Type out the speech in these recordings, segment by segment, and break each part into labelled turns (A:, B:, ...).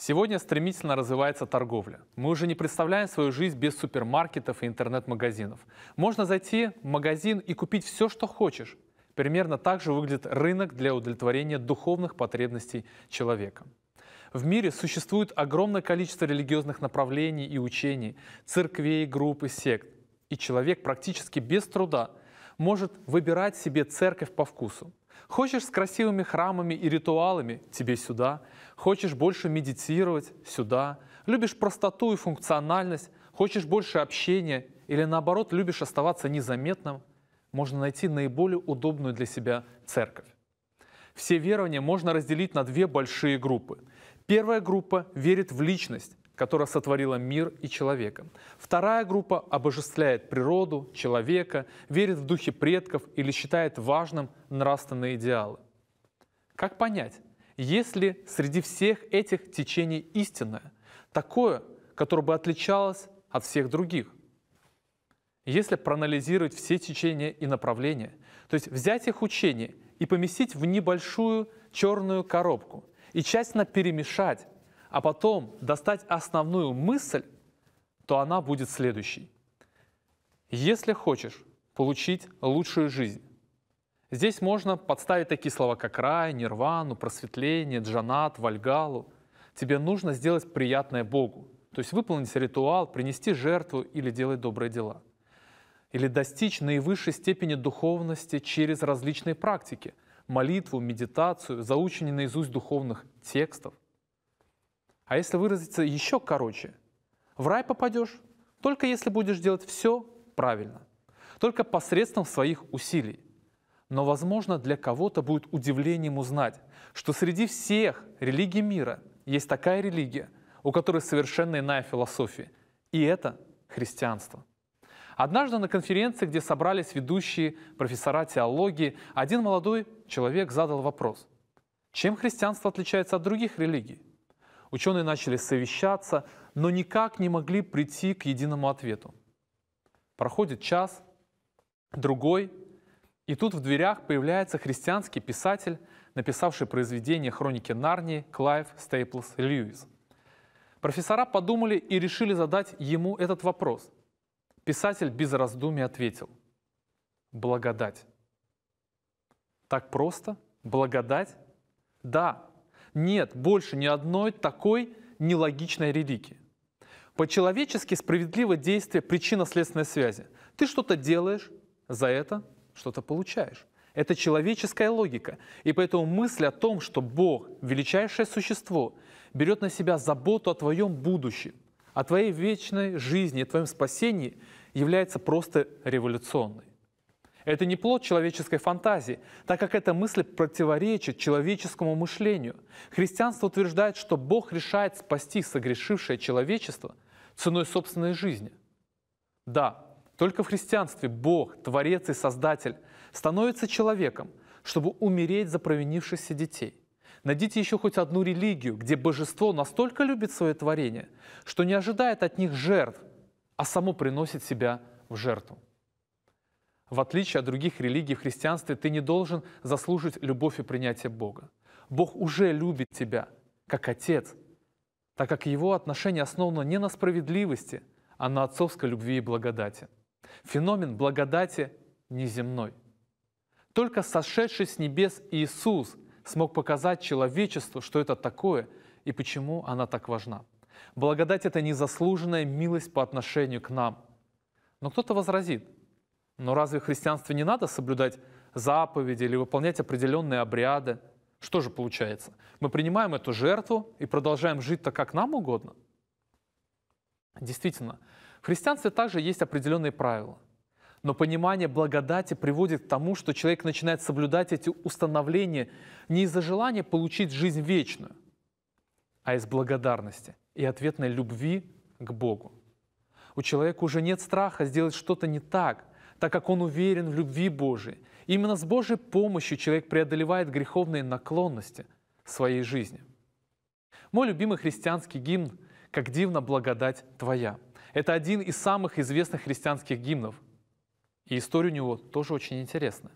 A: Сегодня стремительно развивается торговля. Мы уже не представляем свою жизнь без супермаркетов и интернет-магазинов. Можно зайти в магазин и купить все, что хочешь. Примерно так же выглядит рынок для удовлетворения духовных потребностей человека. В мире существует огромное количество религиозных направлений и учений, церквей, групп и сект. И человек практически без труда может выбирать себе церковь по вкусу. Хочешь с красивыми храмами и ритуалами – тебе сюда. Хочешь больше медитировать – сюда. Любишь простоту и функциональность, хочешь больше общения или наоборот любишь оставаться незаметным – можно найти наиболее удобную для себя церковь. Все верования можно разделить на две большие группы. Первая группа верит в личность, которая сотворила мир и человека. Вторая группа обожествляет природу, человека, верит в духе предков или считает важным нравственные идеалы. Как понять, есть ли среди всех этих течений истинное, такое, которое бы отличалось от всех других? Если проанализировать все течения и направления, то есть взять их учение и поместить в небольшую черную коробку и тщательно перемешать, а потом достать основную мысль, то она будет следующей. Если хочешь получить лучшую жизнь, здесь можно подставить такие слова, как рай, нирвану, просветление, джанат, вальгалу. Тебе нужно сделать приятное Богу, то есть выполнить ритуал, принести жертву или делать добрые дела. Или достичь наивысшей степени духовности через различные практики – молитву, медитацию, заучивание наизусть духовных текстов – а если выразиться еще короче, в рай попадешь только если будешь делать все правильно, только посредством своих усилий. Но, возможно, для кого-то будет удивлением узнать, что среди всех религий мира есть такая религия, у которой совершенно иная философия. И это христианство. Однажды на конференции, где собрались ведущие профессора теологии, один молодой человек задал вопрос. Чем христианство отличается от других религий? Ученые начали совещаться, но никак не могли прийти к единому ответу. Проходит час, другой, и тут в дверях появляется христианский писатель, написавший произведение «Хроники Нарнии» Клайв Стейплс Льюис. Профессора подумали и решили задать ему этот вопрос. Писатель без раздумий ответил «Благодать». Так просто? Благодать? Да, нет больше ни одной такой нелогичной религии. По-человечески справедливо действие причинно-следственной связи. Ты что-то делаешь, за это что-то получаешь. Это человеческая логика. И поэтому мысль о том, что Бог, величайшее существо, берет на себя заботу о твоем будущем, о твоей вечной жизни, о твоем спасении, является просто революционной. Это не плод человеческой фантазии, так как эта мысль противоречит человеческому мышлению. Христианство утверждает, что Бог решает спасти согрешившее человечество ценой собственной жизни. Да, только в христианстве Бог, Творец и Создатель, становится человеком, чтобы умереть за провинившихся детей. Найдите еще хоть одну религию, где божество настолько любит свое творение, что не ожидает от них жертв, а само приносит себя в жертву. В отличие от других религий в христианстве ты не должен заслужить любовь и принятие Бога. Бог уже любит тебя, как Отец, так как его отношение основано не на справедливости, а на отцовской любви и благодати. Феномен благодати неземной. Только сошедший с небес Иисус смог показать человечеству, что это такое и почему она так важна. Благодать — это незаслуженная милость по отношению к нам. Но кто-то возразит – но разве христианстве не надо соблюдать заповеди или выполнять определенные обряды? Что же получается? Мы принимаем эту жертву и продолжаем жить так, как нам угодно? Действительно, в христианстве также есть определенные правила. Но понимание благодати приводит к тому, что человек начинает соблюдать эти установления не из-за желания получить жизнь вечную, а из благодарности и ответной любви к Богу. У человека уже нет страха сделать что-то не так – так как он уверен в любви Божией. Именно с Божьей помощью человек преодолевает греховные наклонности своей жизни. Мой любимый христианский гимн «Как дивна благодать Твоя». Это один из самых известных христианских гимнов. И история у него тоже очень интересная.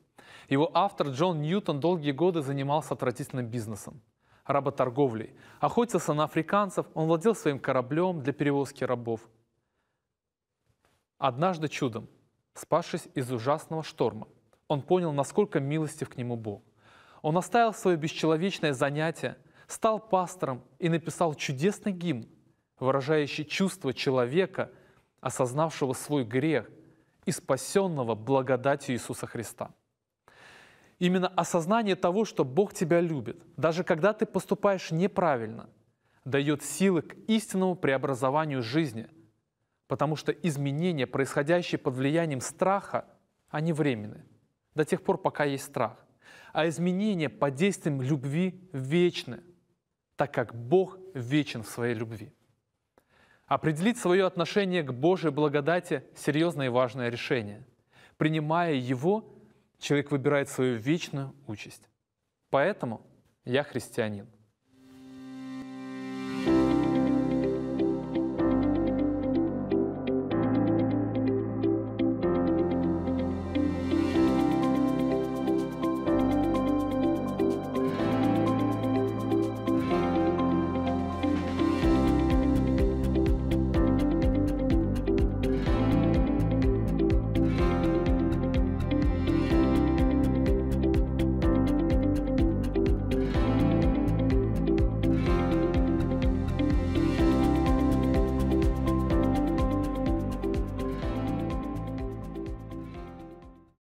A: Его автор Джон Ньютон долгие годы занимался отвратительным бизнесом работорговлей. Охотился на африканцев, он владел своим кораблем для перевозки рабов. Однажды чудом Спасшись из ужасного шторма, он понял, насколько милостив к нему Бог. Он оставил свое бесчеловечное занятие, стал пастором и написал чудесный гимн, выражающий чувство человека, осознавшего свой грех и спасенного благодатью Иисуса Христа. Именно осознание того, что Бог тебя любит, даже когда ты поступаешь неправильно, дает силы к истинному преобразованию жизни – потому что изменения, происходящие под влиянием страха, они временны, до тех пор, пока есть страх. А изменения под действием любви вечны, так как Бог вечен в своей любви. Определить свое отношение к Божьей благодати – серьезное и важное решение. Принимая его, человек выбирает свою вечную участь. Поэтому я христианин –